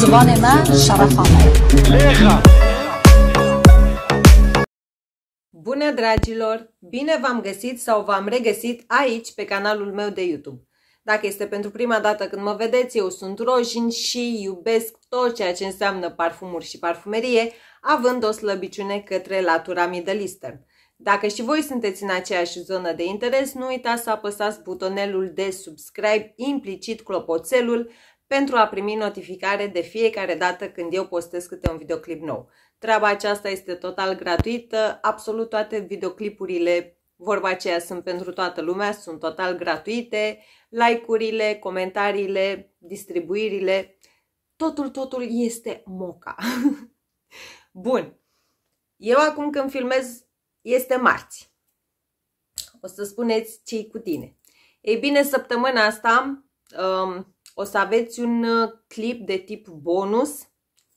زبان Bună dragilor! Bine v-am găsit sau v-am regăsit aici pe canalul meu de YouTube. Dacă este pentru prima dată când mă vedeți, eu sunt Rojin și iubesc tot ceea ce înseamnă parfumuri și parfumerie, având o slăbiciune către latura middle eastern. Dacă și voi sunteți în aceeași zonă de interes, nu uitați să apăsați butonelul de subscribe, implicit clopoțelul, pentru a primi notificare de fiecare dată când eu postez câte un videoclip nou. Treaba aceasta este total gratuită, absolut toate videoclipurile vorba aceea sunt pentru toată lumea, sunt total gratuite, like-urile, comentariile, distribuirile, totul, totul este moca. Bun, eu acum când filmez este marți. O să spuneți ce cu tine. Ei bine, săptămâna asta um, o să aveți un uh, clip de tip bonus,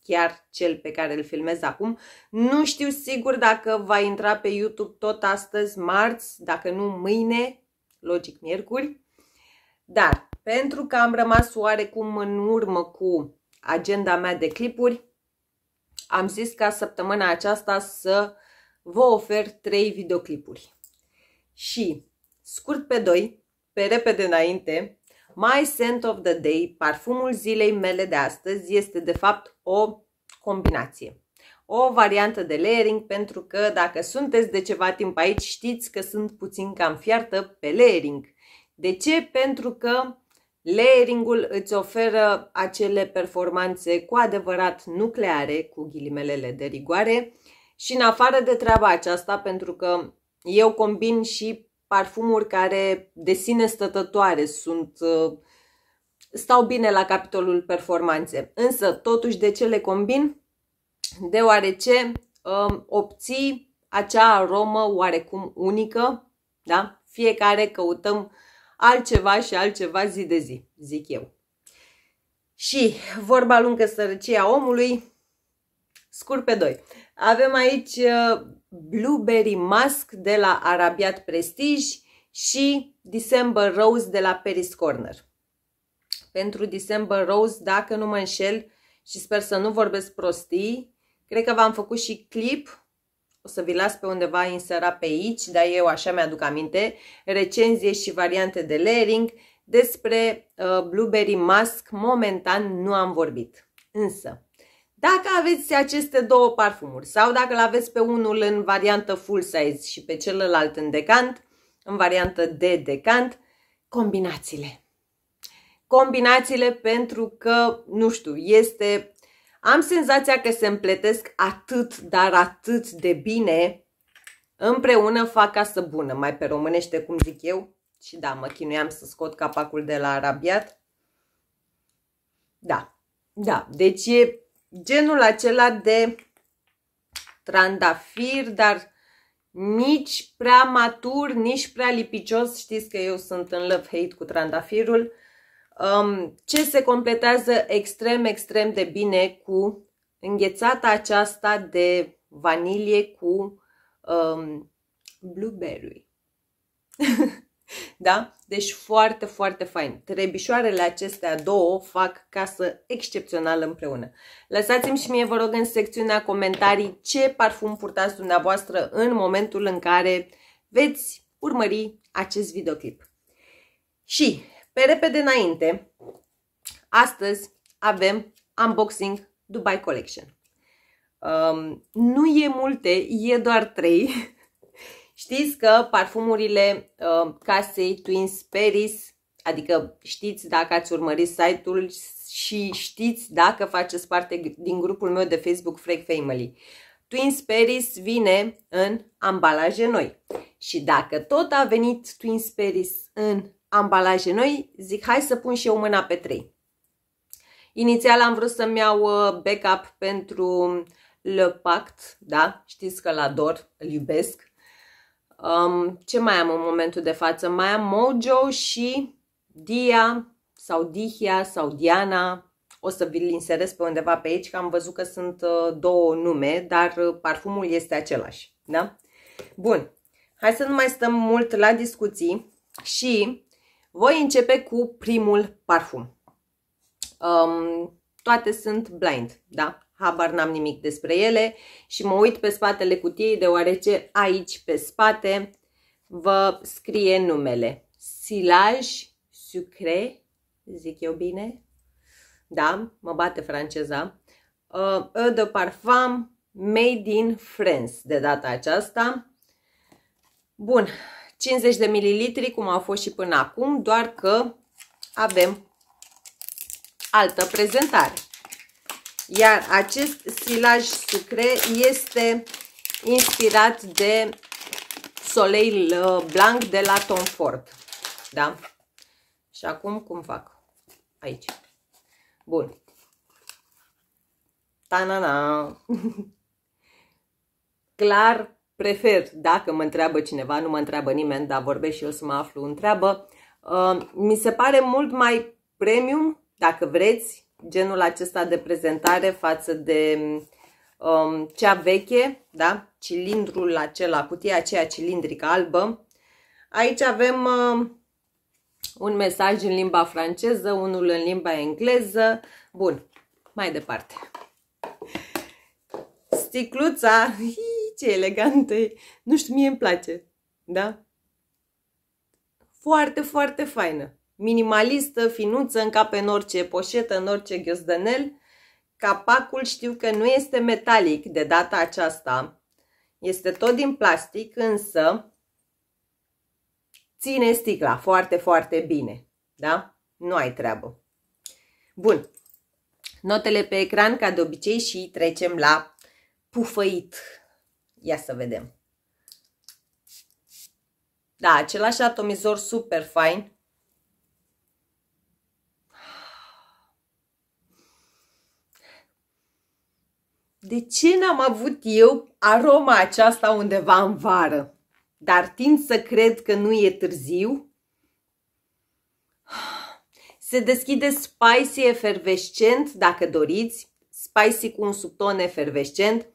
chiar cel pe care îl filmez acum. Nu știu sigur dacă va intra pe YouTube tot astăzi, marți, dacă nu mâine, logic miercuri. Dar pentru că am rămas oarecum în urmă cu agenda mea de clipuri, am zis ca săptămâna aceasta să vă ofer 3 videoclipuri. Și, scurt pe doi, pe repede înainte, My Scent of the Day, parfumul zilei mele de astăzi, este de fapt o combinație. O variantă de layering pentru că dacă sunteți de ceva timp aici știți că sunt puțin cam fiartă pe layering. De ce? Pentru că Layeringul îți oferă acele performanțe cu adevărat nucleare, cu ghilimelele de rigoare și în afară de treaba aceasta, pentru că eu combin și parfumuri care de sine stătătoare sunt uh, stau bine la capitolul performanțe. Însă, totuși, de ce le combin? Deoarece um, obții acea aromă oarecum unică, da? Fiecare căutăm altceva și altceva zi de zi, zic eu. Și vorba lungă sărăcia omului, scurt pe doi. Avem aici uh, Blueberry mask de la Arabiat Prestige și December Rose de la Paris Corner. Pentru December Rose, dacă nu mă înșel și sper să nu vorbesc prostii, cred că v-am făcut și clip, o să vi las pe undeva insera pe aici, dar eu așa mi-aduc aminte, recenzie și variante de layering, despre uh, Blueberry Mask momentan nu am vorbit. Însă, dacă aveți aceste două parfumuri sau dacă îl aveți pe unul în variantă full size și pe celălalt în decant, în variantă de decant, combinațiile. Combinațiile pentru că, nu știu, este... Am senzația că se împletesc atât, dar atât de bine împreună fac casă bună, mai pe românește cum zic eu. Și da, mă chinuiam să scot capacul de la arabiat. Da, da, deci e genul acela de trandafir, dar nici prea matur, nici prea lipicios. Știți că eu sunt în love-hate cu trandafirul. Um, ce se completează extrem, extrem de bine cu înghețata aceasta de vanilie cu um, blueberry. Da? Deci foarte, foarte fain. Trebișoarele acestea două fac casă excepțională împreună. Lăsați-mi și mie, vă rog, în secțiunea comentarii ce parfum purtați dumneavoastră în momentul în care veți urmări acest videoclip. Și, pe repede înainte, astăzi avem unboxing Dubai Collection. Um, nu e multe, e doar 3 Știți că parfumurile uh, casei Twin Peris, adică știți dacă ați urmărit site-ul și știți dacă faceți parte din grupul meu de Facebook Freak Family. Twin Peris vine în ambalaje noi. Și dacă tot a venit Twin Peris în ambalaje noi, zic hai să pun și eu mâna pe trei. Inițial am vrut să-mi iau uh, backup pentru Le Pact, da? Știți că l ador, îl iubesc. Um, ce mai am în momentul de față? Mai am Mojo și Dia sau Dihia sau Diana. O să vi-l inserez pe undeva pe aici, că am văzut că sunt uh, două nume, dar uh, parfumul este același. Da? Bun. Hai să nu mai stăm mult la discuții și voi începe cu primul parfum. Um, toate sunt blind, da? habar n-am nimic despre ele și mă uit pe spatele cutiei deoarece aici pe spate vă scrie numele. Silaj sucre, zic eu bine, da, mă bate franceza, uh, Eau de parfum made in France de data aceasta. Bun, 50 de mililitri cum au fost și până acum, doar că avem altă prezentare. Iar acest silaj sucre este inspirat de Soleil uh, Blanc de la Tom Ford. Da? Și acum cum fac? Aici. Bun. Ta-na-na! Clar prefer, dacă mă întreabă cineva, nu mă întreabă nimeni, dar vorbesc și eu să mă aflu întreabă, uh, mi se pare mult mai premium, dacă vreți, genul acesta de prezentare față de um, cea veche, da? cilindrul acela, cutia aceea cilindrică albă. Aici avem uh, un mesaj în limba franceză, unul în limba engleză. Bun, mai departe. Sticluța, hii, ce elegantă e. Nu știu, mie îmi place, da? Foarte, foarte faină minimalistă, finuță, încape în orice poșetă, în orice ghiozdănel. Capacul știu că nu este metalic de data aceasta. Este tot din plastic, însă ține sticla foarte, foarte bine. Da? Nu ai treabă. Bun. Notele pe ecran, ca de obicei, și trecem la pufăit. Ia să vedem. Da, același atomizor super fain. de ce n-am avut eu aroma aceasta undeva în vară? Dar tind să cred că nu e târziu. Se deschide spicy efervescent, dacă doriți, spicy cu un subton efervescent.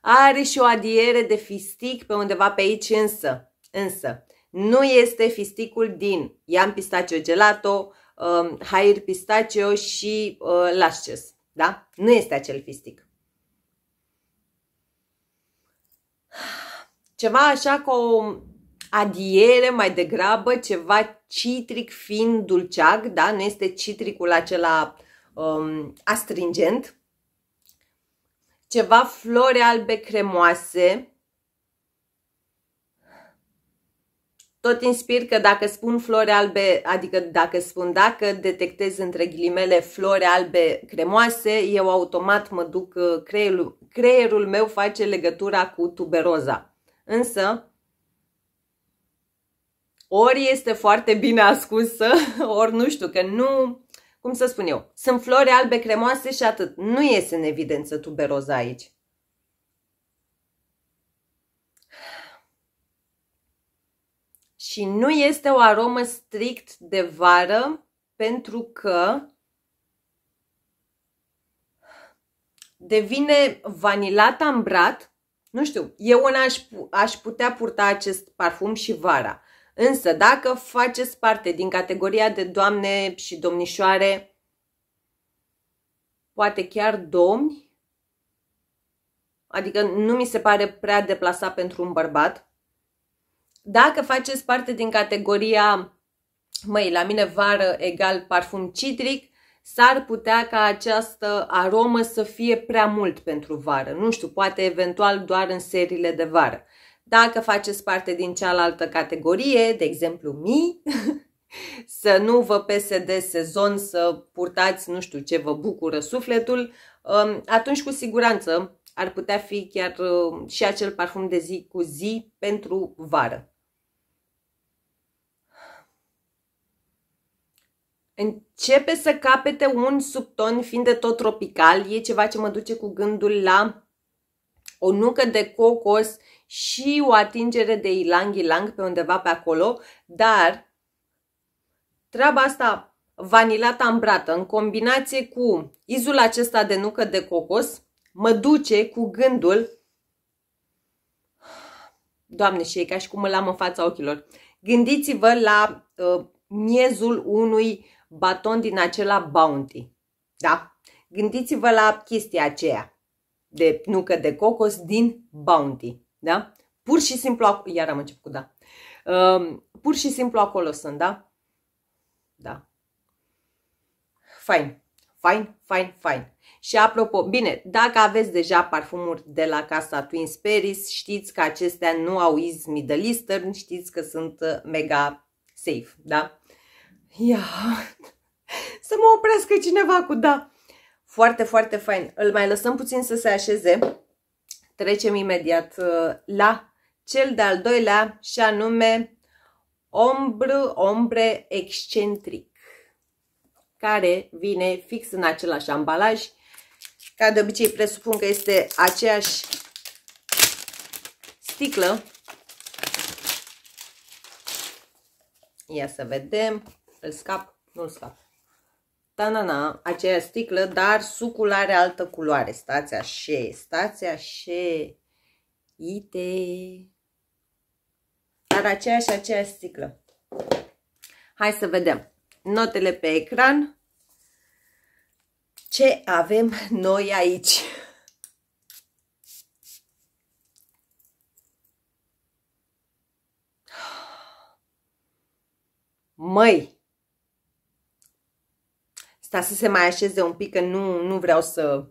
Are și o adiere de fistic pe undeva pe aici însă. Însă, nu este fisticul din Iam Pistaceo Gelato, um, Hair Pistaceo și uh, Lasces. Da? Nu este acel fistic. ceva așa cu o adiere mai degrabă, ceva citric fin dulceag, da? Nu este citricul acela um, astringent. Ceva flori albe cremoase. Tot inspir că dacă spun flori albe, adică dacă spun dacă detectez între ghilimele flori albe cremoase, eu automat mă duc, uh, creierul, creierul meu face legătura cu tuberoza. Însă, ori este foarte bine ascunsă, ori nu știu, că nu, cum să spun eu, sunt flori albe cremoase și atât. Nu iese în evidență tuberoza aici. Și nu este o aromă strict de vară, pentru că devine vanilat ambrat, nu știu, eu una aș, aș putea purta acest parfum și vara. Însă, dacă faceți parte din categoria de doamne și domnișoare, poate chiar domni, adică nu mi se pare prea deplasat pentru un bărbat, dacă faceți parte din categoria, măi, la mine vară egal parfum citric, s-ar putea ca această aromă să fie prea mult pentru vară. Nu știu, poate eventual doar în seriile de vară. Dacă faceți parte din cealaltă categorie, de exemplu mi, să nu vă pese de sezon, să purtați nu știu ce vă bucură sufletul, um, atunci cu siguranță ar putea fi chiar uh, și acel parfum de zi cu zi pentru vară. începe să capete un subton fiind de tot tropical. E ceva ce mă duce cu gândul la o nucă de cocos și o atingere de ilang-ilang pe undeva pe acolo, dar treaba asta vanilată ambrată în combinație cu izul acesta de nucă de cocos mă duce cu gândul Doamne, și e ca și cum îl am în fața ochilor. Gândiți-vă la uh, miezul unui baton din acela bounty. Da? Gândiți-vă la chestia aceea de nucă de cocos din bounty. Da? Pur și simplu, iar am început cu da. Uh, pur și simplu acolo sunt, da? Da. Fain, fain, fain, fain. Și apropo, bine, dacă aveți deja parfumuri de la casa Twin Spirits, știți că acestea nu au iz middle eastern, știți că sunt uh, mega safe, da? Ia, să mă oprească cineva cu da. Foarte, foarte fain. Îl mai lăsăm puțin să se așeze. Trecem imediat uh, la cel de-al doilea și anume ombru, ombre excentric, care vine fix în același ambalaj. Ca de obicei presupun că este aceeași sticlă. Ia să vedem. Îl scap? Nu-l scap. Tanana, aceea sticlă, dar sucul are altă culoare. Stați așa, stați așa. Ite. Dar aceea și aceea sticlă. Hai să vedem. Notele pe ecran. Ce avem noi aici? Măi! ca să se mai așeze un pic, că nu, nu vreau să...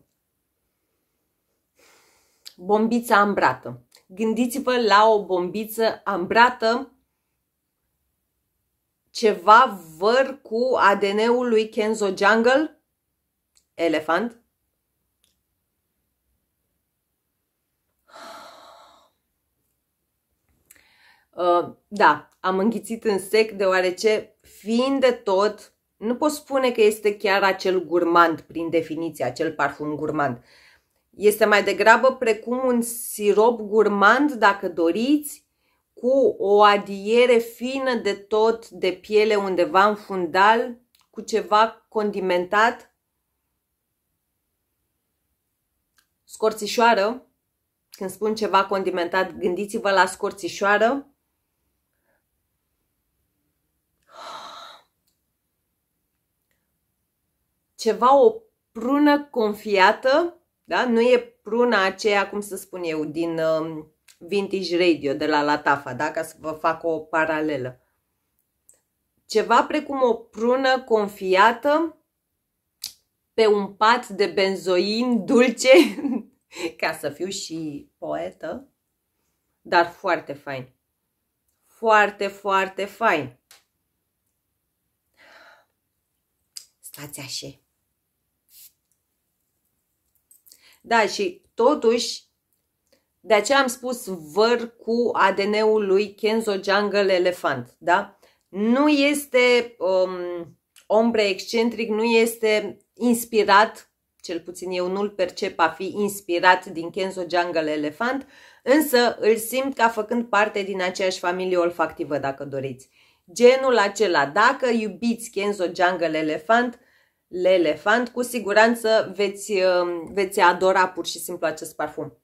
Bombița ambrată. Gândiți-vă la o bombiță ambrată, ceva văr cu ADN-ul lui Kenzo Jungle, elefant, uh, da, am înghițit în sec deoarece fiind de tot nu pot spune că este chiar acel gurmand, prin definiție, acel parfum gurmand. Este mai degrabă precum un sirop gurmand, dacă doriți, cu o adiere fină de tot de piele undeva în fundal, cu ceva condimentat, scorțișoară, când spun ceva condimentat, gândiți-vă la scorțișoară, ceva, o prună confiată, da? Nu e pruna aceea, cum să spun eu, din uh, Vintage Radio, de la Latafa, da? Ca să vă fac o paralelă. Ceva precum o prună confiată pe un pat de benzoin dulce, ca să fiu și poetă, dar foarte fain. Foarte, foarte fain. Stați așa. Da, și totuși, de aceea am spus văr cu ADN-ul lui Kenzo Jungle Elefant, da? Nu este um, ombre excentric, nu este inspirat, cel puțin eu nu-l percep a fi inspirat din Kenzo Jungle Elefant, însă îl simt ca făcând parte din aceeași familie olfactivă, dacă doriți. Genul acela, dacă iubiți Kenzo Jungle Elefant, L'Elefant. Cu siguranță veți, um, veți adora pur și simplu acest parfum.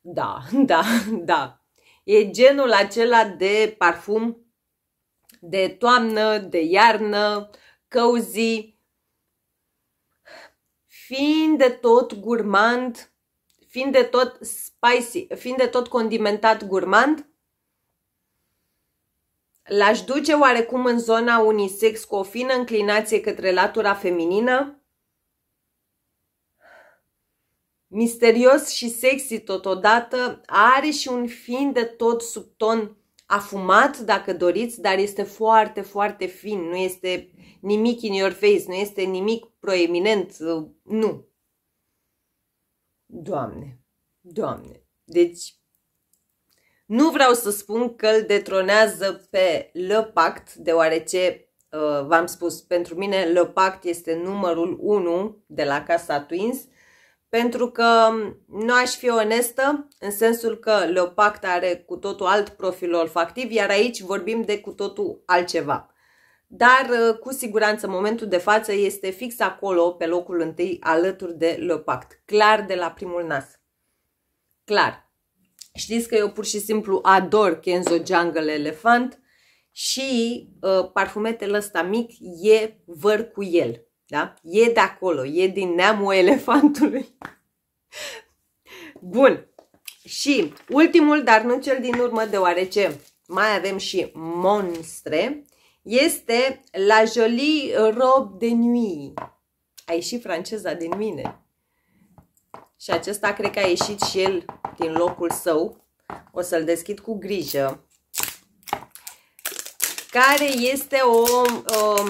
Da, da, da. E genul acela de parfum de toamnă, de iarnă, cozy, fiind de tot gurmand, fiind de tot spicy, fiind de tot condimentat gurmand, L-aș duce oarecum în zona unisex cu o fină înclinație către latura feminină? Misterios și sexy totodată, are și un fin de tot subton afumat, dacă doriți, dar este foarte, foarte fin, nu este nimic in your face, nu este nimic proeminent, uh, nu. Doamne, doamne, deci nu vreau să spun că îl detronează pe Le Pact, deoarece, uh, v-am spus, pentru mine Le Pact este numărul 1 de la Casa Twins, pentru că nu aș fi onestă în sensul că Le Pact are cu totul alt profil olfactiv, iar aici vorbim de cu totul altceva. Dar, uh, cu siguranță, momentul de față este fix acolo, pe locul întâi, alături de Le Pact, clar de la primul nas. Clar. Știți că eu pur și simplu ador Kenzo Jungle Elephant și uh, parfumetele ăsta mic e văr cu el. Da? E de acolo, e din neamul elefantului. Bun. Și ultimul, dar nu cel din urmă, deoarece mai avem și monstre, este La Jolie Robe de Nuit. Ai și franceza din mine. Și acesta cred că a ieșit și el din locul său. O să-l deschid cu grijă. Care este o, o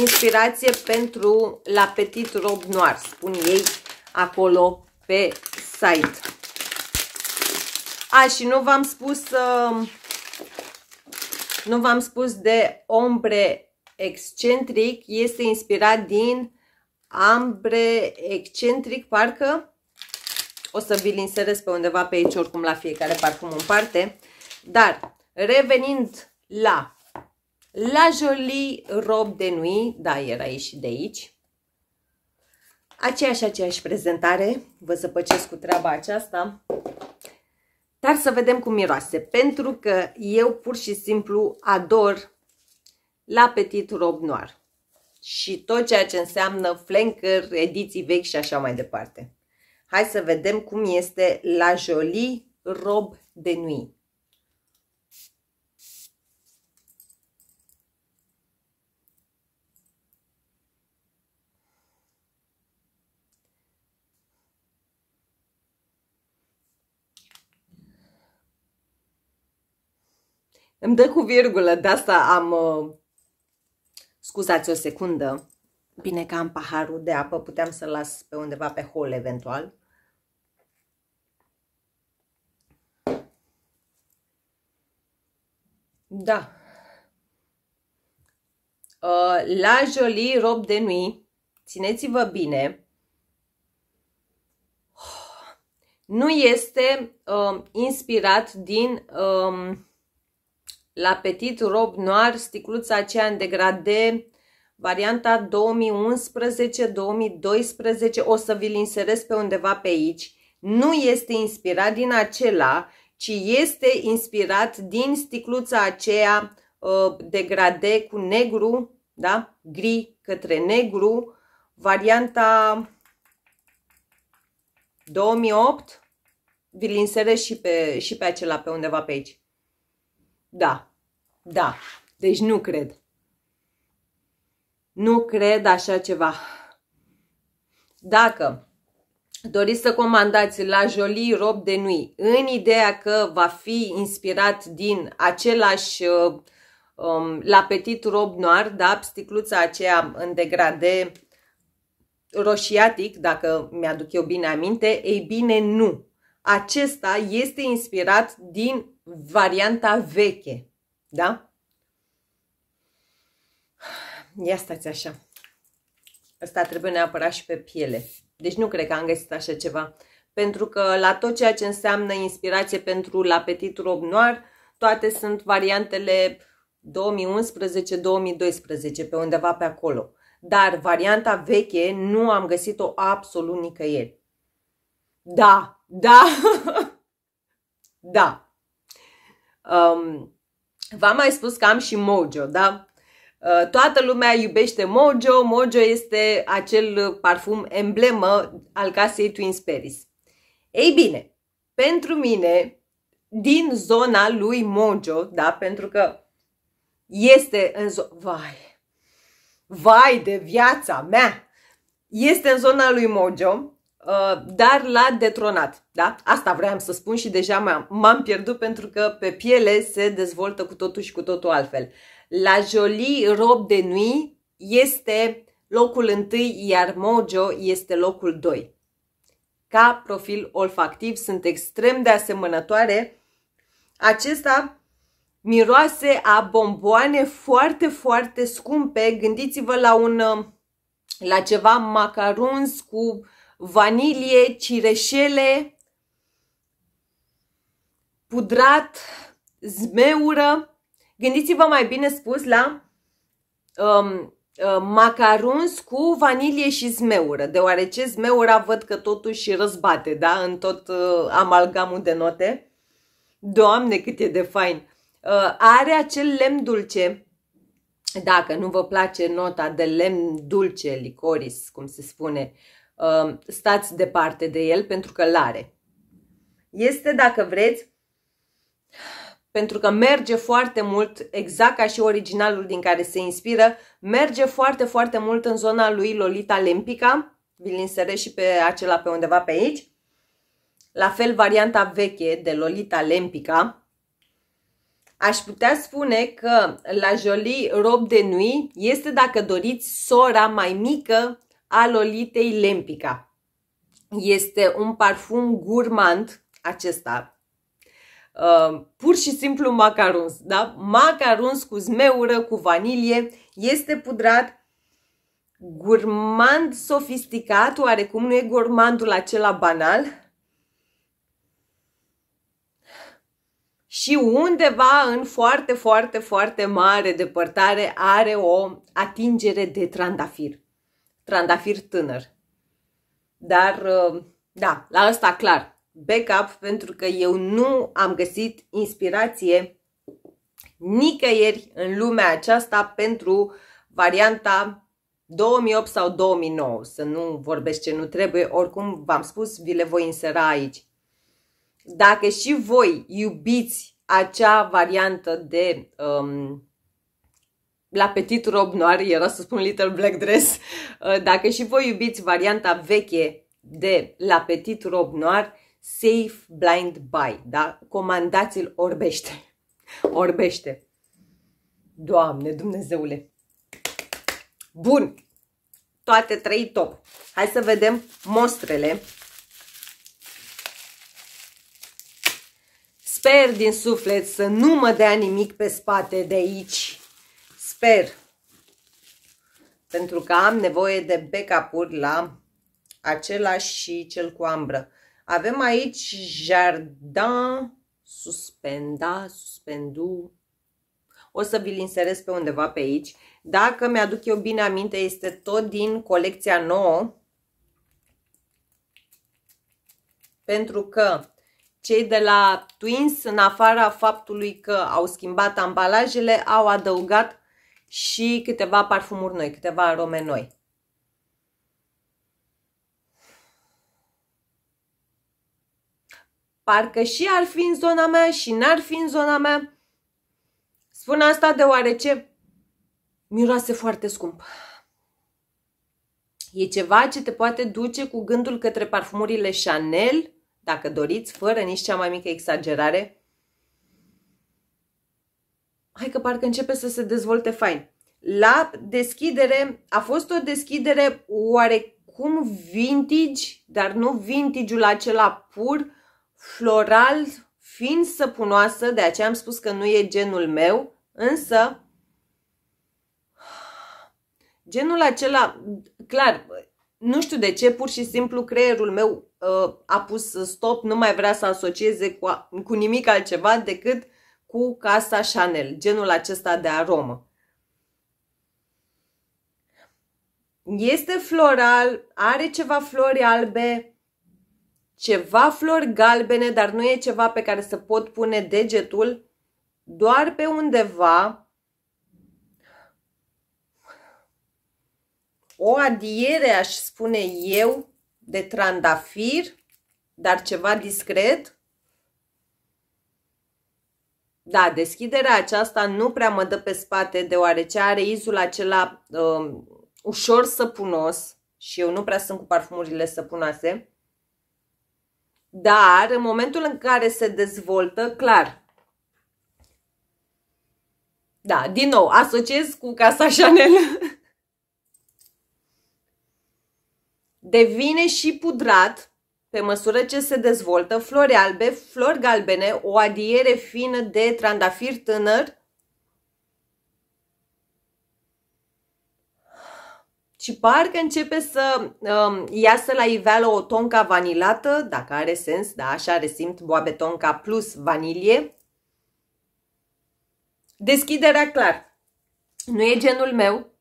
inspirație pentru La Petit Rob Noir, spun ei acolo pe site. A, și nu v-am spus uh, nu v-am spus de ombre excentric, este inspirat din ambre, excentric, parcă. O să vi-l inserez pe undeva pe aici, oricum la fiecare parcum în parte. Dar, revenind la la Jolie Rob de Nui, da, era ieșit de aici. Aceeași, aceeași prezentare, vă săpăcesc cu treaba aceasta. Dar să vedem cum miroase, pentru că eu pur și simplu ador la Petit Rob Noir și tot ceea ce înseamnă flanker, ediții vechi și așa mai departe. Hai să vedem cum este la Jolie Rob de Nuit. Îmi dă cu virgulă, de asta am uh, Scuzați o secundă. Bine că am paharul de apă, puteam să-l las pe undeva pe hol eventual. Da. Uh, la Jolie Rob de Nui, țineți-vă bine, nu este uh, inspirat din um, la Petit Rob Noir, sticluța aceea în degrade, varianta 2011-2012, o să vi-l inserez pe undeva pe aici. Nu este inspirat din acela, ci este inspirat din sticluța aceea uh, grade cu negru, da? gri către negru, varianta 2008, vi-l inserez și pe, și pe acela pe undeva pe aici. Da, da. Deci nu cred. Nu cred așa ceva. Dacă doriți să comandați la Jolie rob de nui, în ideea că va fi inspirat din același uh, um, la petit rob noir, da, sticluța aceea în degrade roșiatic, dacă mi-aduc eu bine aminte, ei bine nu acesta este inspirat din varianta veche. Da? Ia stați așa. Asta trebuie neapărat și pe piele. Deci nu cred că am găsit așa ceva. Pentru că la tot ceea ce înseamnă inspirație pentru la Petit noir, toate sunt variantele 2011-2012, pe undeva pe acolo. Dar varianta veche nu am găsit-o absolut nicăieri. Da, da, da. Um, v-am mai spus că am și Mojo, da? Uh, toată lumea iubește Mojo. Mojo este acel parfum emblemă al casei Twin Spirits. Ei bine, pentru mine, din zona lui Mojo, da, pentru că este în zona... Vai! Vai de viața mea! Este în zona lui Mojo Uh, dar l-a detronat. Da? Asta vreau să spun și deja m-am pierdut pentru că pe piele se dezvoltă cu totul și cu totul altfel. La Jolie Rob de Nui este locul întâi, iar Mojo este locul 2. Ca profil olfactiv sunt extrem de asemănătoare. Acesta miroase a bomboane foarte, foarte scumpe. Gândiți-vă la un la ceva macarons cu uh, vanilie, cireșele, pudrat, zmeură. Gândiți-vă mai bine spus la um, uh, macarons cu vanilie și zmeură, deoarece zmeura văd că totuși răzbate, da, în tot uh, amalgamul de note. Doamne, cât e de fain! Uh, are acel lemn dulce. Dacă nu vă place nota de lemn dulce, licoris, cum se spune, Um, stați departe de el pentru că l-are. Este, dacă vreți, pentru că merge foarte mult, exact ca și originalul din care se inspiră, merge foarte, foarte mult în zona lui Lolita Lempica, vi-l inserez și pe acela pe undeva pe aici. La fel, varianta veche de Lolita Lempica. Aș putea spune că la Jolie Rob de Nui este, dacă doriți, sora mai mică al Olitei Lempica. Este un parfum gurmand acesta. Uh, pur și simplu macaruns, da? Macaruns cu zmeură, cu vanilie, este pudrat, gurmand sofisticat, oarecum nu e gurmandul acela banal, și undeva în foarte, foarte, foarte mare depărtare are o atingere de trandafir trandafir tânăr. Dar, uh, da, la asta clar, backup pentru că eu nu am găsit inspirație nicăieri în lumea aceasta pentru varianta 2008 sau 2009. Să nu vorbesc ce nu trebuie, oricum v-am spus, vi le voi insera aici. Dacă și voi iubiți acea variantă de um, la Petit Rob Noir, era să spun Little Black Dress, uh, dacă și voi iubiți varianta veche de la Petit Rob Noir, Safe Blind Buy, da? Comandați-l orbește. Orbește. Doamne, Dumnezeule! Bun! Toate trei top. Hai să vedem mostrele. Sper din suflet să nu mă dea nimic pe spate de aici sper. Pentru că am nevoie de backup-uri la același și cel cu ambră. Avem aici jardin, suspenda, suspendu. O să vi-l inserez pe undeva pe aici. Dacă mi-aduc eu bine aminte, este tot din colecția nouă. Pentru că cei de la Twins, în afara faptului că au schimbat ambalajele, au adăugat și câteva parfumuri noi, câteva arome noi. Parcă și ar fi în zona mea și n-ar fi în zona mea. Spun asta deoarece miroase foarte scump. E ceva ce te poate duce cu gândul către parfumurile Chanel, dacă doriți, fără nici cea mai mică exagerare, hai că parcă începe să se dezvolte fain. La deschidere, a fost o deschidere oarecum vintage, dar nu vintage-ul acela pur, floral, fiind săpunoasă, de aceea am spus că nu e genul meu, însă genul acela, clar, nu știu de ce, pur și simplu creierul meu uh, a pus stop, nu mai vrea să asocieze cu, cu nimic altceva decât cu casa Chanel, genul acesta de aromă. Este floral, are ceva flori albe, ceva flori galbene, dar nu e ceva pe care să pot pune degetul, doar pe undeva o adiere, aș spune eu, de trandafir, dar ceva discret, da, deschiderea aceasta nu prea mă dă pe spate, deoarece are izul acela um, ușor săpunos și eu nu prea sunt cu parfumurile săpunoase. Dar în momentul în care se dezvoltă, clar, da, din nou, asociez cu Casa Chanel. Devine și pudrat pe măsură ce se dezvoltă, flori albe, flori galbene, o adiere fină de trandafir tânăr și parcă începe să um, iasă la iveală o tonca vanilată, dacă are sens, da, așa resimt boabe tonca plus vanilie. Deschiderea clar. Nu e genul meu,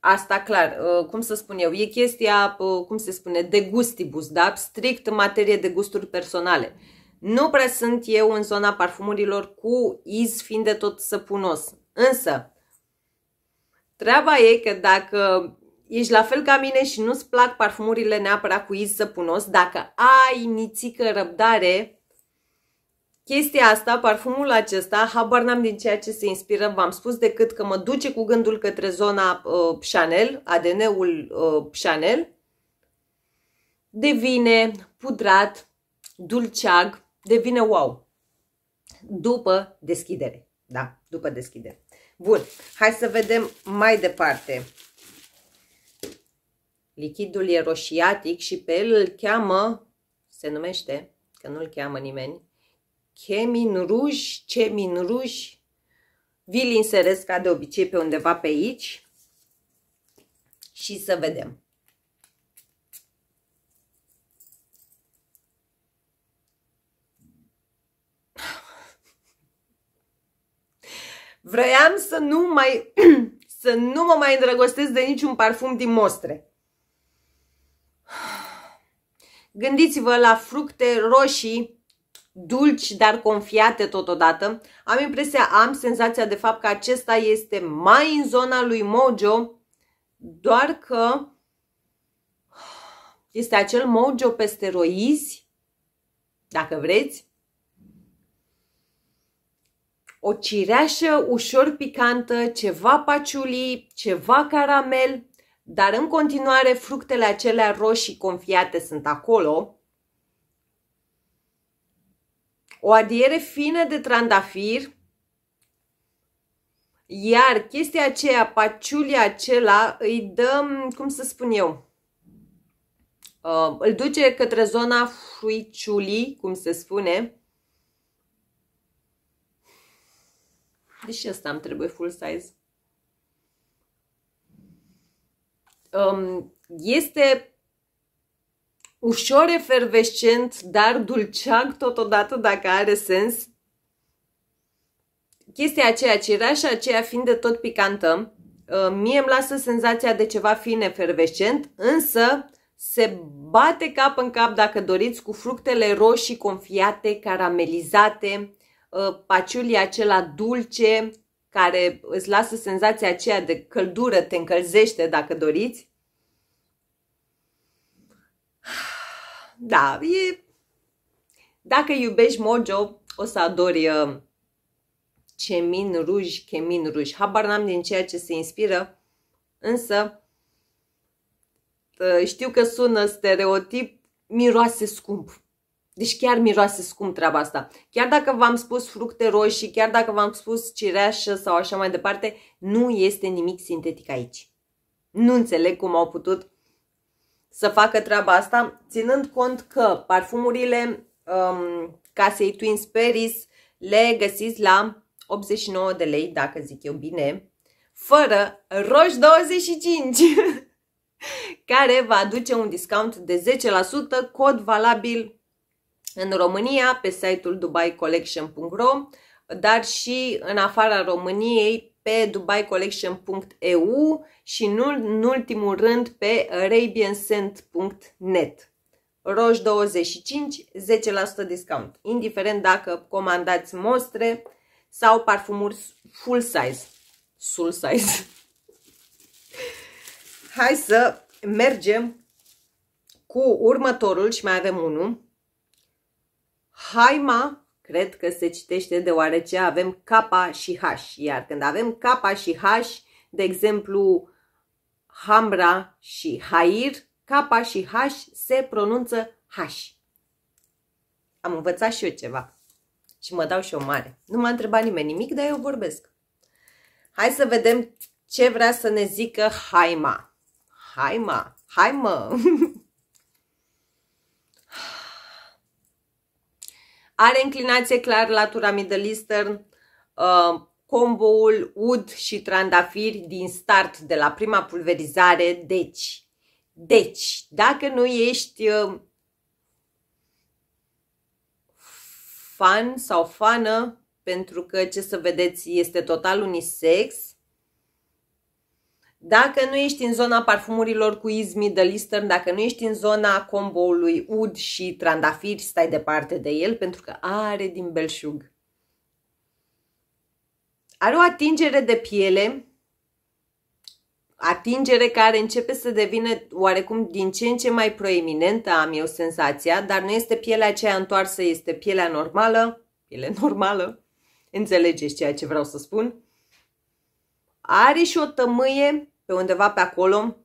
asta clar, uh, cum să spun eu, e chestia, uh, cum se spune, de gustibus, da? strict în materie de gusturi personale. Nu prea sunt eu în zona parfumurilor cu iz fiind de tot săpunos. Însă, treaba e că dacă ești la fel ca mine și nu-ți plac parfumurile neapărat cu iz săpunos, dacă ai nițică răbdare, chestia asta, parfumul acesta, habar n-am din ceea ce se inspiră, v-am spus decât că mă duce cu gândul către zona uh, Chanel, ADN-ul uh, Chanel, devine pudrat, dulceag, devine wow. După deschidere. Da, după deschidere. Bun, hai să vedem mai departe. Lichidul e roșiatic și pe el îl cheamă, se numește, că nu-l cheamă nimeni, Chemin ruj, Chemin ruj. Vi-l inserez ca de obicei pe undeva pe aici și să vedem. Vroiam să nu mai să nu mă mai îndrăgostesc de niciun parfum din mostre. Gândiți-vă la fructe roșii dulci, dar confiate totodată. Am impresia, am senzația de fapt că acesta este mai în zona lui Mojo, doar că este acel Mojo pe steroizi, dacă vreți. O cireașă ușor picantă, ceva paciuli, ceva caramel, dar în continuare fructele acelea roșii confiate sunt acolo o adiere fină de trandafir, iar chestia aceea, paciulia acela, îi dă, cum să spun eu, uh, îl duce către zona fruiciulii, cum se spune. Deși asta îmi trebuie full size. Um, este ușor efervescent, dar dulceag totodată, dacă are sens. Chestia aceea, cireașa aceea fiind de tot picantă, uh, mie îmi lasă senzația de ceva fin efervescent, însă se bate cap în cap, dacă doriți, cu fructele roșii confiate, caramelizate, uh, paciulii acela dulce, care îți lasă senzația aceea de căldură, te încălzește dacă doriți, da, e... Dacă iubești Mojo, o să adori uh, Chemin Ruj, Chemin Ruj. Habar n-am din ceea ce se inspiră, însă uh, știu că sună stereotip, miroase scump. Deci chiar miroase scump treaba asta. Chiar dacă v-am spus fructe roșii, chiar dacă v-am spus cireașă sau așa mai departe, nu este nimic sintetic aici. Nu înțeleg cum au putut să facă treaba asta, ținând cont că parfumurile um, casei Twin Spirits le găsiți la 89 de lei, dacă zic eu bine, fără roș 25, care va aduce un discount de 10%, cod valabil în România pe site-ul dubaicollection.ro, dar și în afara României pe dubaicollection.eu și nu, în ultimul rând pe arabianscent.net. Roș 25, 10% discount, indiferent dacă comandați mostre sau parfumuri full size. Full size. Hai să mergem cu următorul și mai avem unul. Haima Cred că se citește deoarece avem K și H, iar când avem K și H, de exemplu Hamra și Hair, K și H se pronunță H. Am învățat și eu ceva și mă dau și o mare. Nu m-a întrebat nimeni nimic, dar eu vorbesc. Hai să vedem ce vrea să ne zică Haima. Haima, Haima. Are inclinație clar latura Middle Eastern, uh, comboul ud și trandafiri din start, de la prima pulverizare. Deci, deci, dacă nu ești uh, fan sau fană, pentru că ce să vedeți este total unisex, dacă nu ești în zona parfumurilor cu East Middle Eastern, dacă nu ești în zona combo-ului ud și trandafir, stai departe de el pentru că are din belșug. Are o atingere de piele, atingere care începe să devină oarecum din ce în ce mai proeminentă, am eu senzația, dar nu este pielea aceea întoarsă, este pielea normală, piele normală, înțelegeți ceea ce vreau să spun. Are și o tămâie pe undeva pe acolo.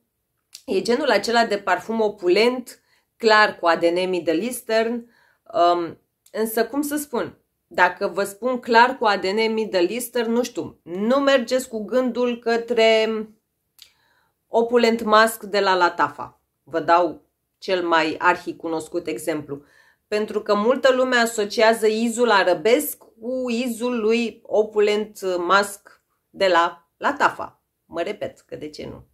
E genul acela de parfum opulent, clar cu ADN Middle Eastern, um, însă cum să spun, dacă vă spun clar cu ADN Middle Eastern, nu știu, nu mergeți cu gândul către opulent mask de la Latafa. Vă dau cel mai arhi cunoscut exemplu. Pentru că multă lume asociază izul arabesc cu izul lui opulent mask de la Latafa. Mă repet, că de ce nu?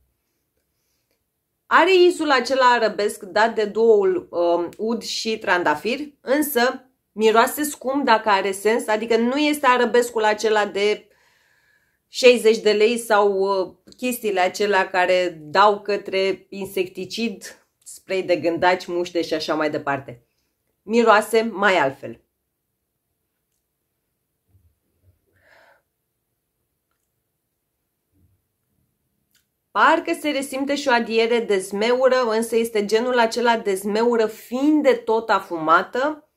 Are isul acela arăbesc dat de două um, ud și trandafir, însă miroase scump dacă are sens, adică nu este arăbescul acela de 60 de lei sau uh, chestiile acelea care dau către insecticid, spray de gândaci, muște și așa mai departe. Miroase mai altfel. Parcă se resimte și o adiere de zmeură, însă este genul acela de zmeură fiind de tot afumată.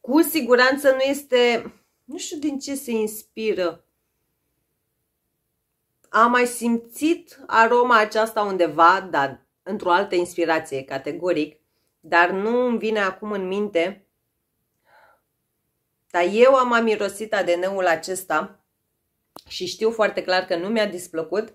Cu siguranță nu este... Nu știu din ce se inspiră. Am mai simțit aroma aceasta undeva, dar într-o altă inspirație, categoric, dar nu îmi vine acum în minte. Dar eu am amirosit ADN-ul acesta și știu foarte clar că nu mi-a displăcut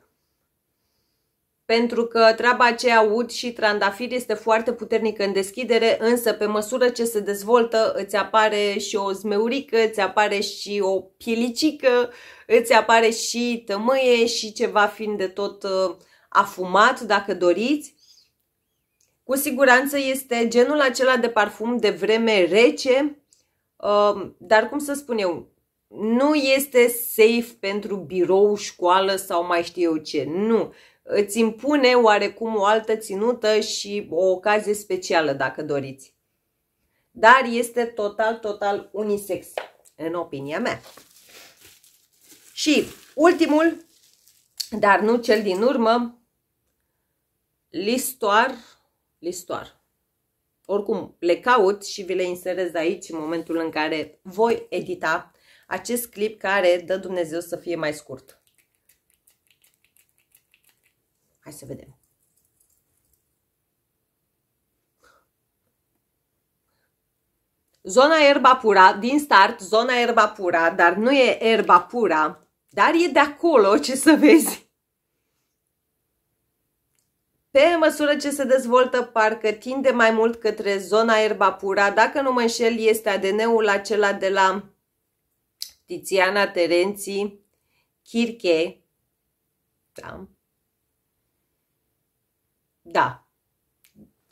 pentru că treaba aceea ud și trandafir este foarte puternică în deschidere, însă pe măsură ce se dezvoltă îți apare și o zmeurică, îți apare și o pielicică, îți apare și tămâie și ceva fiind de tot uh, afumat, dacă doriți. Cu siguranță este genul acela de parfum de vreme rece, uh, dar cum să spun eu, nu este safe pentru birou, școală sau mai știu eu ce. Nu îți impune oarecum o altă ținută și o ocazie specială, dacă doriți. Dar este total, total unisex, în opinia mea. Și ultimul, dar nu cel din urmă, listoar, listoar. Oricum, le caut și vi le inserez aici în momentul în care voi edita acest clip care dă Dumnezeu să fie mai scurt. Hai să vedem. Zona erba pura, din start, zona erba pura, dar nu e erba pura, dar e de acolo, ce să vezi. Pe măsură ce se dezvoltă, parcă tinde mai mult către zona erba pura. Dacă nu mă înșel, este ADN-ul acela de la Tiziana Terenții, Chirche, da? da,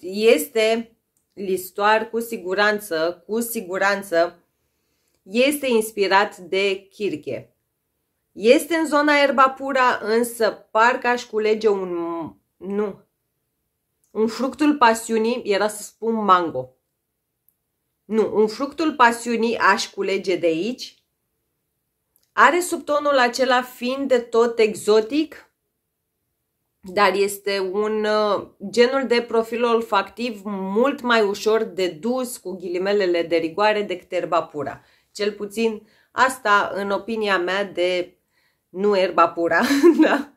este listoar cu siguranță, cu siguranță este inspirat de Kirche. Este în zona erba pura, însă parcă aș culege un... nu. Un fructul pasiunii, era să spun mango. Nu, un fructul pasiunii aș culege de aici. Are subtonul acela fiind de tot exotic, dar este un uh, genul de profil olfactiv mult mai ușor de dus cu ghilimelele de rigoare decât erba pura. Cel puțin asta în opinia mea de nu erba pura, da.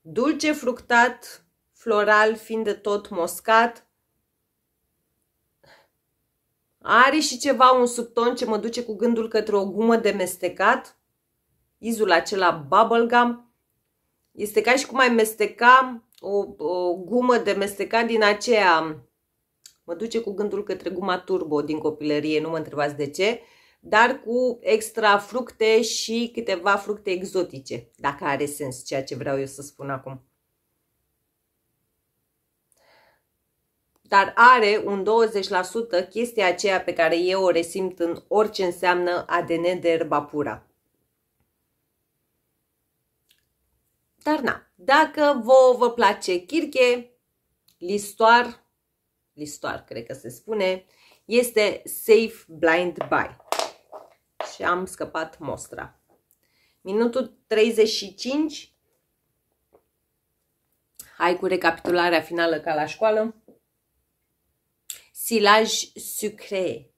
Dulce fructat, floral fiind de tot moscat, are și ceva un subton ce mă duce cu gândul către o gumă de mestecat, izul acela bubblegum. Este ca și cum ai mesteca o, o gumă de mestecat din aceea. Mă duce cu gândul către guma turbo din copilărie, nu mă întrebați de ce, dar cu extra fructe și câteva fructe exotice, dacă are sens ceea ce vreau eu să spun acum. dar are un 20% chestia aceea pe care eu o resimt în orice înseamnă ADN de erba pura. Dar na, dacă vă, vă place chirche, listoar, listoar cred că se spune, este Safe Blind Buy. Și am scăpat mostra. Minutul 35. Hai cu recapitularea finală ca la școală. Silaj sucre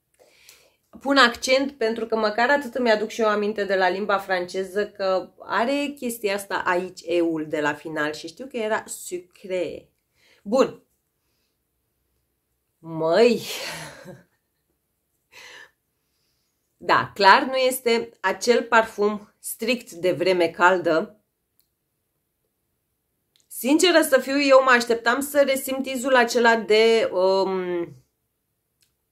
pun accent pentru că măcar atât îmi aduc și eu aminte de la limba franceză că are chestia asta aici eul de la final și știu că era sucre. Bun. Măi! Da, clar nu este acel parfum strict de vreme caldă. Sinceră să fiu, eu mă așteptam să resimt izul acela de um,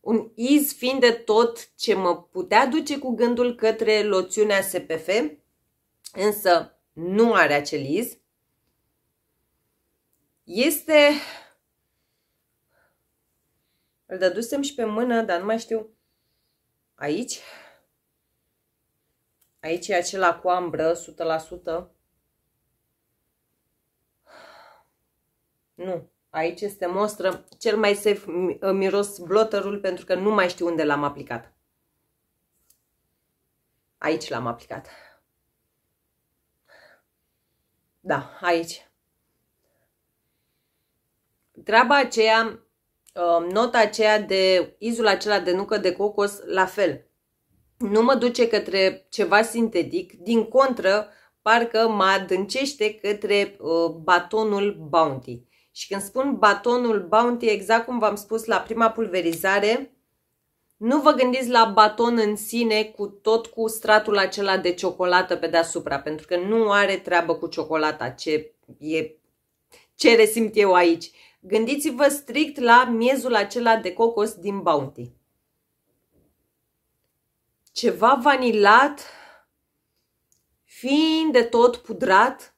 un iz fiind de tot ce mă putea duce cu gândul către loțiunea SPF, însă nu are acel iz, este... Îl dădusem și pe mână, dar nu mai știu... Aici? Aici e acela cu ambră, 100%. Nu. Aici este mostră cel mai safe uh, miros blotterul pentru că nu mai știu unde l-am aplicat. Aici l-am aplicat. Da, aici. Treaba aceea, uh, nota aceea de izul acela de nucă de cocos, la fel. Nu mă duce către ceva sintetic, din contră, parcă mă adâncește către uh, batonul Bounty. Și când spun batonul Bounty, exact cum v-am spus la prima pulverizare, nu vă gândiți la baton în sine cu tot cu stratul acela de ciocolată pe deasupra, pentru că nu are treabă cu ciocolata, ce, e, ce resimt eu aici. Gândiți-vă strict la miezul acela de cocos din Bounty. Ceva vanilat, fiind de tot pudrat,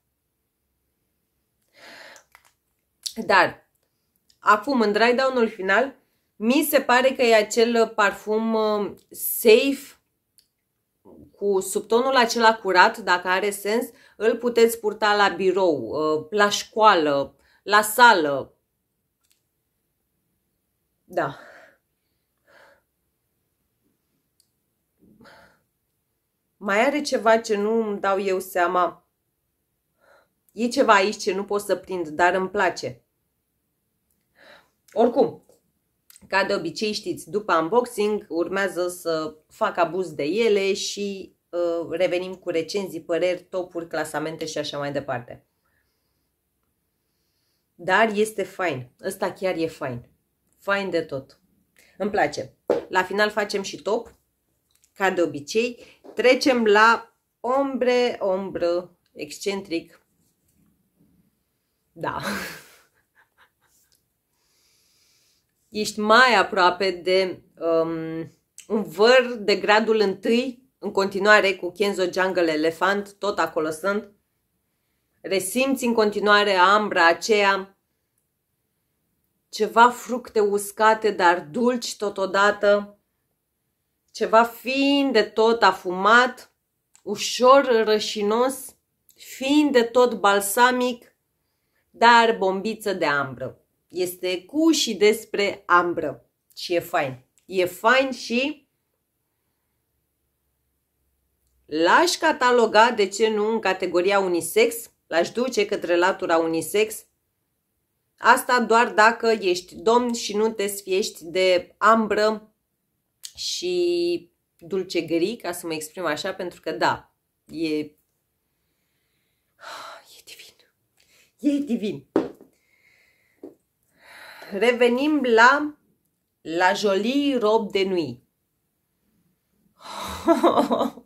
Dar, acum, în dry down-ul final, mi se pare că e acel uh, parfum uh, safe, cu subtonul acela curat, dacă are sens, îl puteți purta la birou, uh, la școală, la sală. Da. Mai are ceva ce nu îmi dau eu seama. E ceva aici ce nu pot să prind, dar îmi place. Oricum, ca de obicei știți, după unboxing urmează să fac abuz de ele și uh, revenim cu recenzii, păreri, topuri, clasamente și așa mai departe. Dar este fain. Ăsta chiar e fain. Fain de tot. Îmi place. La final facem și top, ca de obicei. Trecem la ombre, ombră, excentric. Da. ești mai aproape de um, un văr de gradul întâi, în continuare cu Kenzo Jungle Elephant, tot acolo sunt. Resimți în continuare ambra aceea, ceva fructe uscate, dar dulci totodată, ceva fiind de tot afumat, ușor rășinos, fiind de tot balsamic, dar bombiță de ambră este cu și despre ambră. Și e fain. E fain și l-aș cataloga, de ce nu, în categoria unisex, l-aș duce către latura unisex. Asta doar dacă ești domn și nu te sfiești de ambră și dulcegării, ca să mă exprim așa, pentru că da, e, e divin. E divin revenim la la jolie rob de nuit.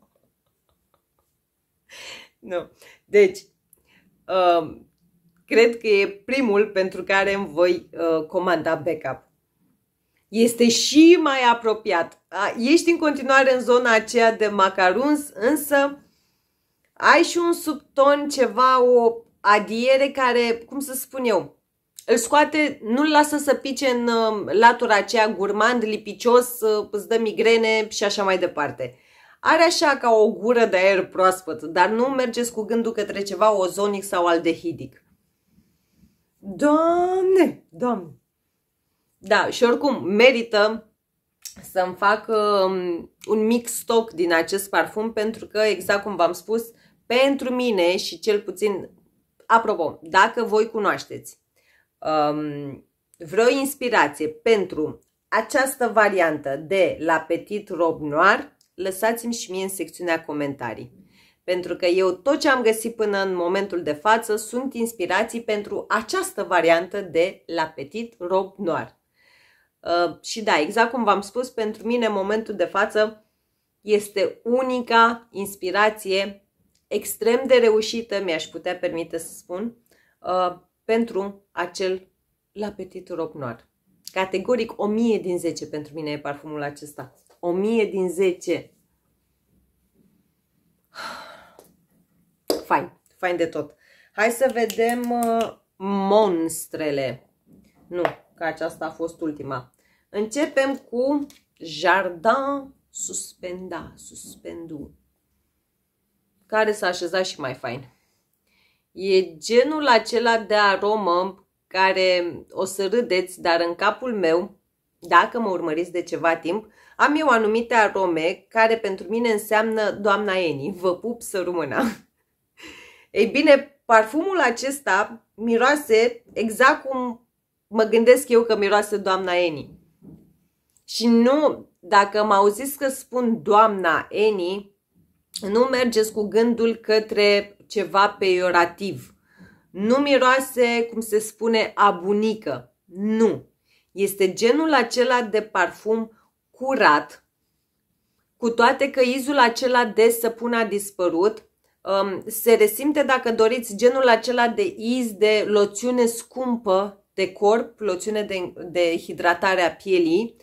nu. Deci, uh, cred că e primul pentru care îmi voi uh, comanda backup. Este și mai apropiat. A, ești în continuare în zona aceea de macaruns, însă ai și un subton, ceva, o adiere care, cum să spun eu, îl scoate, nu-l lasă să pice în um, latura aceea gurmand, lipicios, uh, îți dă migrene și așa mai departe. Are așa ca o gură de aer proaspăt, dar nu mergeți cu gândul către ceva ozonic sau aldehidic. Doamne, doamne! Da, și oricum merită să-mi fac um, un mic stoc din acest parfum pentru că, exact cum v-am spus, pentru mine și cel puțin, apropo, dacă voi cunoașteți um, vreo inspirație pentru această variantă de la Petit Rob Noir, lăsați-mi și mie în secțiunea comentarii. Pentru că eu tot ce am găsit până în momentul de față sunt inspirații pentru această variantă de la Petit Rob Noir. Uh, și da, exact cum v-am spus, pentru mine momentul de față este unica inspirație extrem de reușită, mi-aș putea permite să spun, uh, pentru acel la Petit Rocknoir. Categoric 1000 din 10 pentru mine e parfumul acesta. 1000 din 10. Fain, fain de tot. Hai să vedem uh, monstrele. Nu, că aceasta a fost ultima. Începem cu Jardin Suspenda, Suspendu, care s-a așezat și mai fain. E genul acela de aromă care o să râdeți, dar în capul meu, dacă mă urmăriți de ceva timp, am eu anumite arome care pentru mine înseamnă doamna Eni, vă pup să rumâna. Ei bine, parfumul acesta miroase exact cum mă gândesc eu că miroase doamna Eni. Și nu, dacă mă auziți că spun doamna Eni, nu mergeți cu gândul către ceva peiorativ. Nu miroase, cum se spune, a bunică. Nu. Este genul acela de parfum curat, cu toate că izul acela de săpun a dispărut, um, se resimte, dacă doriți, genul acela de iz de loțiune scumpă de corp, loțiune de, de hidratare a pielii,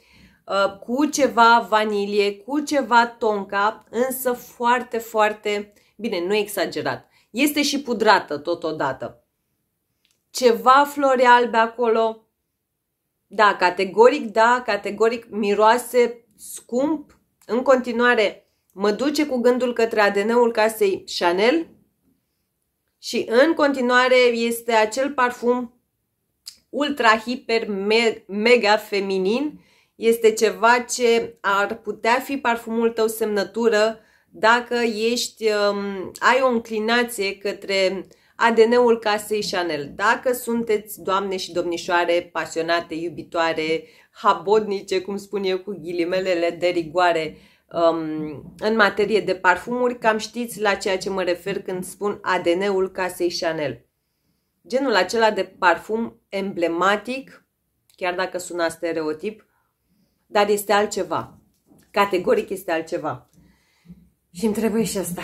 uh, cu ceva vanilie, cu ceva tonka, însă foarte, foarte, bine, nu exagerat, este și pudrată totodată. Ceva flori albe acolo. Da, categoric da, categoric miroase scump. În continuare, mă duce cu gândul către ADN-ul casei Chanel și în continuare este acel parfum ultra, hiper, me- mega feminin. Este ceva ce ar putea fi parfumul tău semnătură dacă ești, um, ai o înclinație către ADN-ul casei Chanel. Dacă sunteți doamne și domnișoare pasionate, iubitoare, habodnice, cum spun eu ghilimelele de rigoare, um, în materie de parfumuri, cam știți la ceea ce mă refer când spun ADN-ul casei Chanel. Genul acela de parfum emblematic, chiar dacă sună stereotip, dar este altceva. Categoric este altceva. Și îmi trebuie și asta.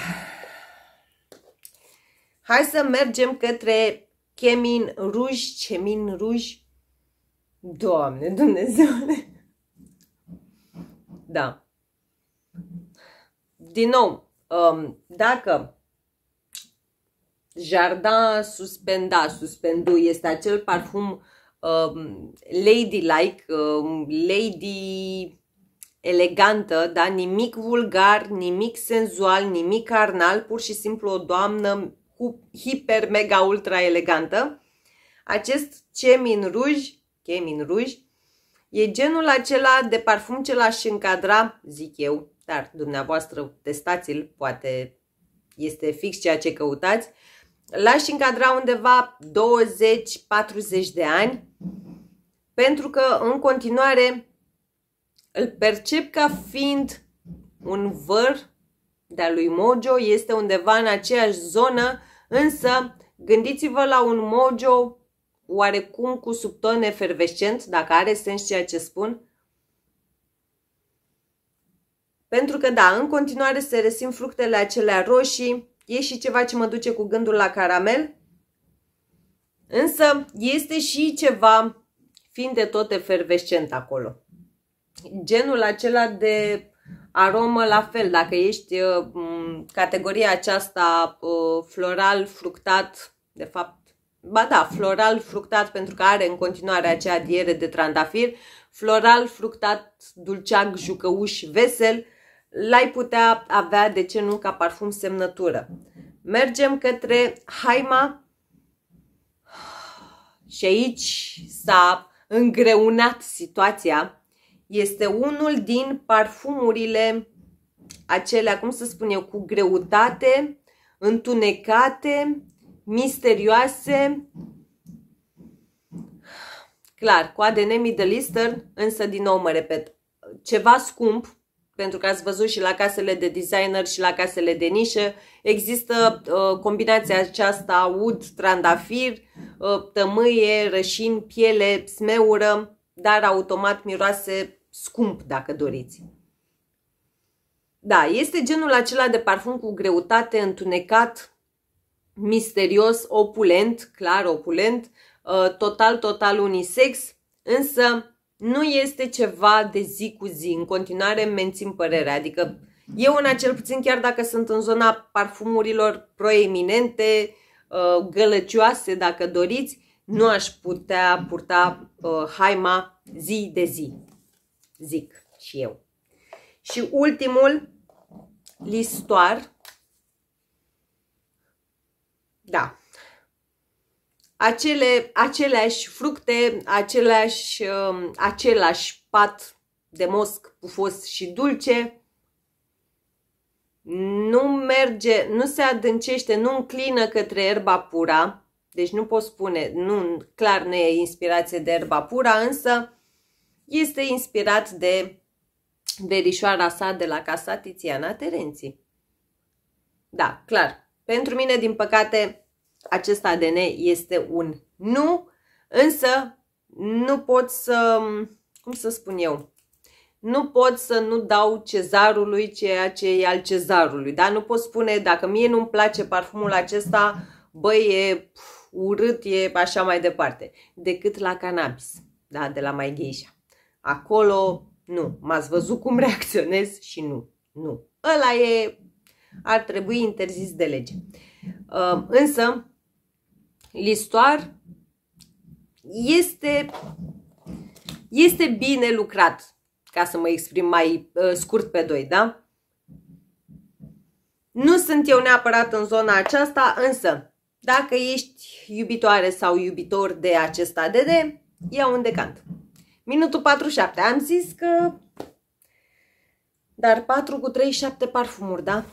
Hai să mergem către Chemin Ruj, Chemin Ruj. Doamne, Dumnezeule! Da. Din nou, um, dacă Jardin Suspenda, Suspendu este acel parfum um, ladylike, um, lady elegantă, da? nimic vulgar, nimic senzual, nimic carnal, pur și simplu o doamnă cu hiper, mega, ultra elegantă. Acest Chemin Rouge, Chemin Rouge, e genul acela de parfum ce l-aș încadra, zic eu, dar dumneavoastră testați-l, poate este fix ceea ce căutați, l-aș încadra undeva 20-40 de ani, pentru că în continuare îl percep ca fiind un văr de-a lui Mojo, este undeva în aceeași zonă, însă gândiți-vă la un Mojo oarecum cu subton efervescent, dacă are sens ceea ce spun. Pentru că, da, în continuare se resimt fructele acelea roșii, e și ceva ce mă duce cu gândul la caramel, însă este și ceva fiind de tot efervescent acolo genul acela de aromă la fel. Dacă ești uh, categoria aceasta uh, floral, fructat, de fapt, ba da, floral, fructat, pentru că are în continuare acea diere de trandafir, floral, fructat, dulceac, jucăuș, vesel, l-ai putea avea, de ce nu, ca parfum semnătură. Mergem către haima și aici s-a îngreunat situația este unul din parfumurile acelea, cum să spun eu, cu greutate, întunecate, misterioase. Clar, cu ADN Middle Eastern, însă din nou mă repet, ceva scump, pentru că ați văzut și la casele de designer și la casele de nișă, există uh, combinația aceasta ud, trandafir, uh, tămâie, rășin, piele, smeură, dar automat miroase scump, dacă doriți. Da, este genul acela de parfum cu greutate, întunecat, misterios, opulent, clar opulent, uh, total, total unisex, însă nu este ceva de zi cu zi. În continuare mențin părerea, adică eu în acel puțin, chiar dacă sunt în zona parfumurilor proeminente, uh, gălăcioase, dacă doriți, nu aș putea purta uh, haima zi de zi, zic și eu. Și ultimul, listoar. Da. Acele, aceleași fructe, aceleași, uh, același pat de mosc pufos și dulce, nu merge, nu se adâncește, nu înclină către erba pura, deci nu pot spune, nu, clar nu e inspirație de erba pura, însă este inspirat de verișoara sa de la Casa Tiziana Terenții. Da, clar. Pentru mine, din păcate, acest ADN este un nu, însă nu pot să, cum să spun eu, nu pot să nu dau cezarului ceea ce e al cezarului, da? Nu pot spune, dacă mie nu-mi place parfumul acesta, băie, e pf, urât e așa mai departe, decât la cannabis, da, de la mai geisha. Acolo, nu, m-ați văzut cum reacționez și nu, nu. Ăla e, ar trebui interzis de lege. Uh, însă, listoar este, este bine lucrat, ca să mă exprim mai uh, scurt pe doi, da? Nu sunt eu neapărat în zona aceasta, însă dacă ești iubitoare sau iubitor de acest ADD, ia un decant. Minutul 47. Am zis că... Dar 4 cu 3, 7 parfumuri, da?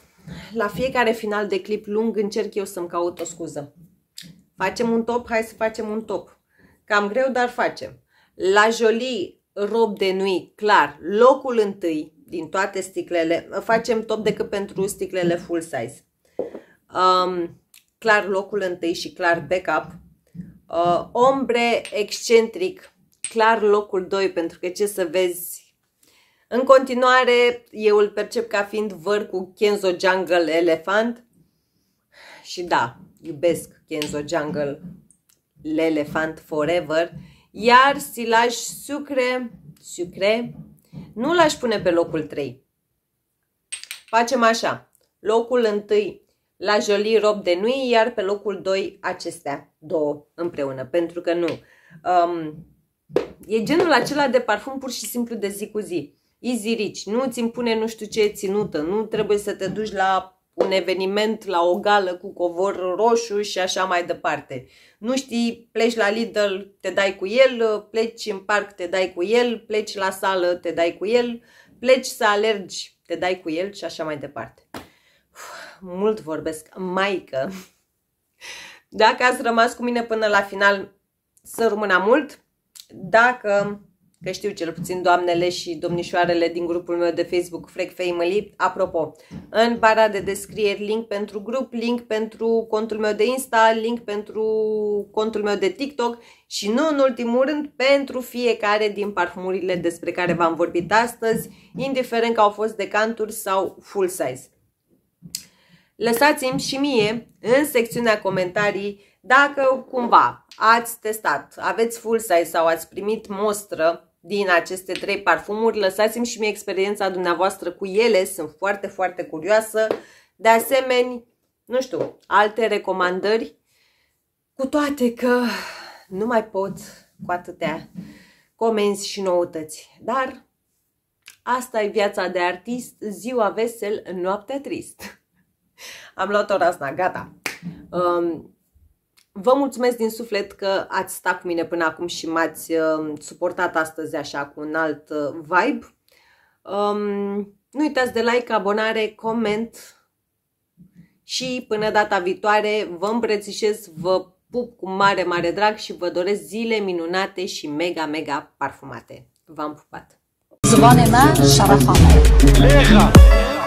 La fiecare final de clip lung încerc eu să-mi caut o scuză. Facem un top? Hai să facem un top. Cam greu, dar facem. La Jolie, rob de nui, clar, locul întâi din toate sticlele. Facem top decât pentru sticlele full size. Um, clar locul întâi și clar backup. Uh, ombre excentric, clar locul 2, pentru că ce să vezi, în continuare eu îl percep ca fiind văr cu Kenzo Jungle Elephant și da, iubesc Kenzo Jungle Elephant Forever, iar silaj sucre, sucre, nu l-aș pune pe locul 3. Facem așa, locul 1 la Jolie Rob de Nui, iar pe locul 2 acestea două împreună, pentru că nu. Um, e genul acela de parfum pur și simplu de zi cu zi. Easy rich, nu ți impune nu știu ce ținută, nu trebuie să te duci la un eveniment, la o gală cu covor roșu și așa mai departe. Nu știi, pleci la Lidl, te dai cu el, pleci în parc, te dai cu el, pleci la sală, te dai cu el, pleci să alergi, te dai cu el și așa mai departe. Uf mult vorbesc, maică. Dacă ați rămas cu mine până la final, să rămână mult. Dacă, că știu cel puțin doamnele și domnișoarele din grupul meu de Facebook, Freak Family, apropo, în bara de descrieri link pentru grup, link pentru contul meu de Insta, link pentru contul meu de TikTok și nu în ultimul rând pentru fiecare din parfumurile despre care v-am vorbit astăzi, indiferent că au fost decanturi sau full size. Lăsați-mi și mie în secțiunea comentarii dacă cumva ați testat, aveți full size sau ați primit mostră din aceste trei parfumuri, lăsați-mi și mie experiența dumneavoastră cu ele, sunt foarte, foarte curioasă. De asemenea, nu știu, alte recomandări, cu toate că nu mai pot cu atâtea comenzi și noutăți. Dar asta e viața de artist, ziua vesel, noaptea trist. Am luat-o razna, gata. Um, vă mulțumesc din suflet că ați stat cu mine până acum și m-ați uh, suportat astăzi așa cu un alt uh, vibe. Um, nu uitați de like, abonare, coment și până data viitoare vă îmbrățișez, vă pup cu mare, mare drag și vă doresc zile minunate și mega, mega parfumate. V-am pupat! زبان من شرف